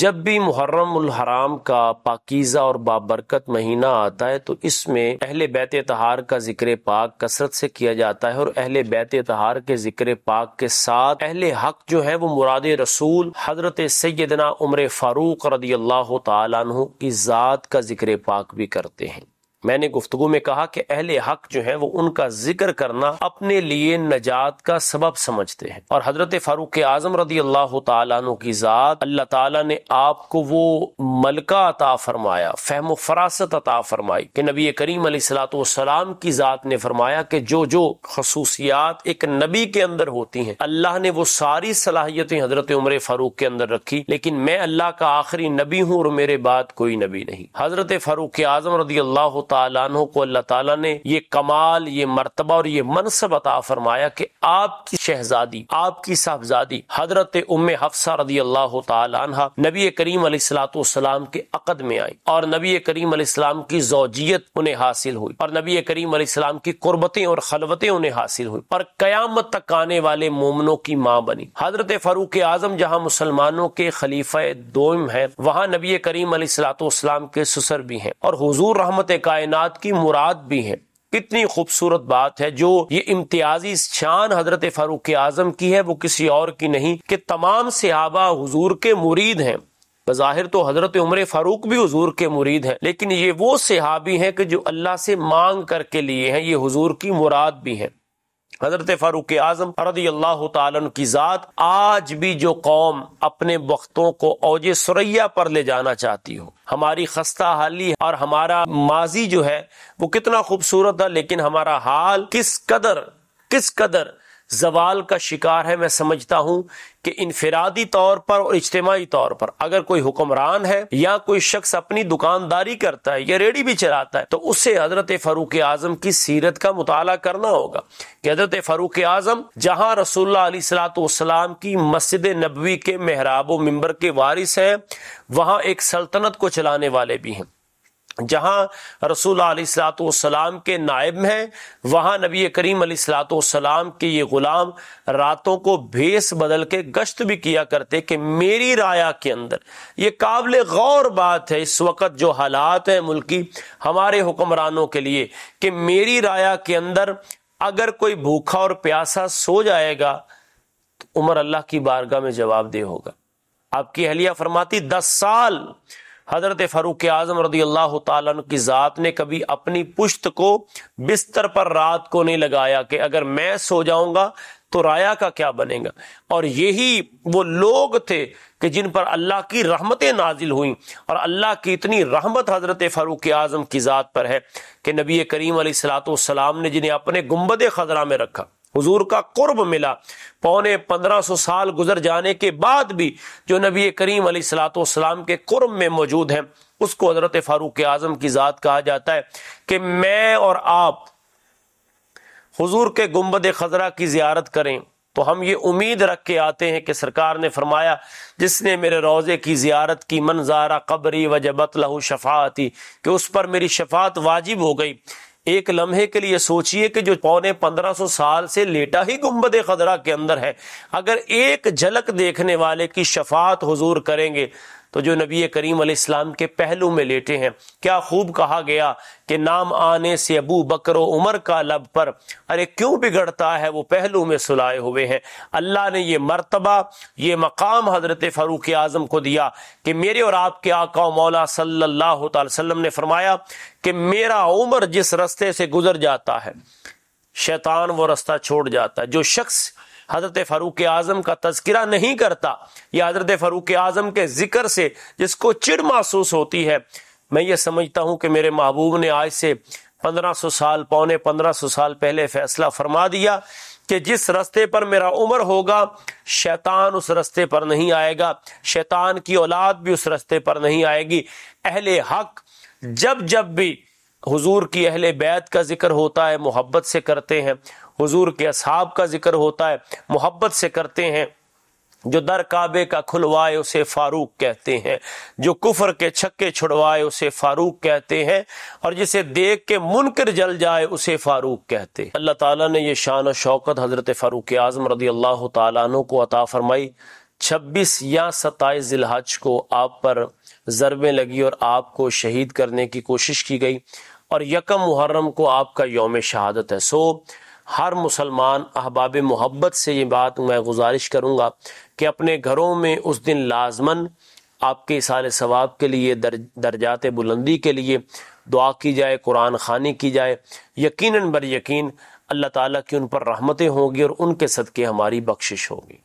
जब भी मुहर्रम हराम का पाकिज़ा और बाबरकत महीना आता है तो इसमें अहले बैत तहार का जिक्र पाक कसरत से किया जाता है और अहले बैत तहार के जिक्र पाक के साथ अहले हक जो है वो मुराद रसूल हजरत सैदना उम्र फारूक रदी अल्लाह तु की ज़ात का जिक्र पाक भी करते हैं मैंने गुफ्तगु में कहा कि अहले हक जो है वो उनका जिक्र करना अपने लिए नजात का सबब समझते हैं और हजरत फारूक आजम रदी अल्लाह तु की ज़ात अल्लाह तला ने आपको वो मलका अता फरमाया फहम फरासत अता फरमाई कि नबी करीम सलाम की ज़ात ने फरमाया कि जो जो खसूसियात एक नबी के अंदर होती हैं अल्लाह ने वो सारी सलाहियतें हजरत उम्र फारूक के अंदर रखी लेकिन मैं अल्लाह का आखिरी नबी हूँ और मेरे बाद कोई नबी नहीं हजरत फारूक आजम रदी अल्लाह तु को अल्लाह तला ने ये कमाल ये मरतबा और ये मनसब अता फरमाया कि आपकी शहजादी आपकी साहबजादी हजरत उम हफ्सा रदी अल्लाह तहा नबी करीम सलाम के अकद में आई और नबी करीम सलाम की जोजियत उन्हें हासिल हुई और नबी करीम सलाम की कुर्बतें और खलवतें उन्हें हासिल हुई और क्यामत तक आने वाले मोमनों की माँ बनी हजरत फारूक आजम जहाँ मुसलमानों के खलीफा दोम है वहाँ नबी करीम सलाम के ससर भी हैं और हजूर रहमत काय कायनात की मुराद भी है कितनी खूबसूरत बात है जो ये इम्तियाजी शान हजरत फारूक आजम की है वो किसी और की नहीं कि तमाम सिहाबा हजूर के मुरीद हैं बज़ाहिर तो हजरत उम्र फारूक भी हजूर के मुरीद हैं लेकिन ये वो सिहाबी हैं कि जो अल्लाह से मांग करके लिए हैं ये हजूर की मुराद भी हैं हजरत फारूक आजम रदी अल्लाह की ज़ात आज भी जो कौम अपने वक्तों को औज सुरैया पर ले जाना चाहती हो हमारी खस्ता हाली और हमारा माजी जो है वो कितना खूबसूरत है लेकिन हमारा हाल किस कदर किस कदर जवाल का शिकार है मैं समझता हूं कि इनफरादी तौर पर और इज्तमाही तौर पर अगर कोई हुक्मरान है या कोई शख्स अपनी दुकानदारी करता है या रेडी भी चलाता है तो उससे हजरत फरूक आजम की सीरत का मुताला करना होगा कि हजरत फरूक आजम जहां रसोल्ला सलाम की मस्जिद नबी के मेहराब मंबर के वारिस है वहां एक सल्तनत को चलाने वाले भी हैं जहां रसूलुल्लाह के नायब हैं वहां नबी करीम सलाम के ये गुलाम रातों को भेस बदल के गश्त भी किया करते कि मेरी राया के अंदर ये काबिल गौर बात है इस वक्त जो हालात हैं मुल्की हमारे हुक्मरानों के लिए कि मेरी राया के अंदर अगर कोई भूखा और प्यासा सो जाएगा तो उमर अल्लाह की बारगाह में जवाब दे होगा आपकी अहलिया फरमाती दस साल हजरत फरूक आज़म रदी अल्लाह तन की ज़ात ने कभी अपनी पुश्त को बिस्तर पर रात को नहीं लगाया कि अगर मैं सो जाऊंगा तो राया का क्या बनेगा और यही वो लोग थे कि जिन पर अल्लाह की रहमतें नाजिल हुई और अल्लाह की इतनी रहमत हज़रत फरूक आज़म की ज़ात पर है कि नबी करीम सलातम ने जिन्हें अपने गुम्बद खजरा में रखा हुजूर का कुर्ब मिला पौने पंद्रह सौ साल गुजर जाने के बाद भी जो नबी करीम सलाम के कुर्ब में मौजूद हैं उसको हजरत फारूक आजम की ज़ात कहा जाता है कि मैं और आप हुजूर के गुम्बद खजरा की जियारत करें तो हम ये उम्मीद रख के आते हैं कि सरकार ने फरमाया जिसने मेरे रोज़े की जियारत की मनजारा कबरी वजबत लहू शफाती कि उस पर मेरी शफात वाजिब हो गई एक लम्हे के लिए सोचिए कि जो पौने 1500 साल से लेटा ही गुम्बद खदरा के अंदर है अगर एक झलक देखने वाले की शफात हजूर करेंगे तो जो नबी करीम इस्लाम के पहलू में लेटे हैं क्या खूब कहा गया कि नाम आने से अबू बकर उमर का लब पर अरे क्यों बिगड़ता है वो पहलू में सुलाए हुए हैं अल्लाह ने ये मरतबा ये मकाम हजरत फ़ारूक आज़म को दिया कि मेरे और आपके आका मौला सल्लल्लाहु ने फरमाया कि मेरा उम्र जिस रास्ते से गुजर जाता है शैतान वो रास्ता छोड़ जाता है जो शख्स हज़रत फ़ारूक आज़म का तस्करा नहीं करता या हज़रत फ़ारूक आज़म के ज़िक्र से जिसको चिड़ महसूस होती है मैं ये समझता हूँ कि मेरे महबूब ने आज से पंद्रह सो साल पौने पंद्रह सो साल पहले फैसला फरमा दिया कि जिस रास्ते पर मेरा उम्र होगा शैतान उस रस्ते पर नहीं आएगा शैतान की औलाद भी उस रस्ते पर नहीं आएगी अहले हक जब जब भी हुजूर की अहले बैत का जिक्र होता है मोहब्बत से करते हैं हुजूर के असहाब का जिक्र होता है मोहब्बत से करते हैं जो दर काबे का खुलवाए उसे फारूक कहते हैं जो कुफर के छक्के छुड़वाए उसे फारूक कहते हैं और जिसे देख के मुनकर जल जाए उसे फारूक कहते हैं अल्लाह ताला ने ये शान और शौकत हज़रत फ़ारूक आज़म रदी अल्लाह तु को अता फरमाई छब्बीस या सताईस जिलहज को आप पर ज़रबें लगी और आपको शहीद करने की कोशिश की गई और यकम मुहर्रम को आपका योम शहादत है सो हर मुसलमान अहबाब मोहब्बत से ये बात मैं गुजारिश करूँगा कि अपने घरों में उस दिन लाजमन आपके साल सवाब के लिए दर, दर्जात बुलंदी के लिए दुआ की जाए कुरान खानी की जाए यकीन बर यकीन अल्लाह ताली की उन पर रहमतें होंगी और उनके सदक़े हमारी बख्शिश होगी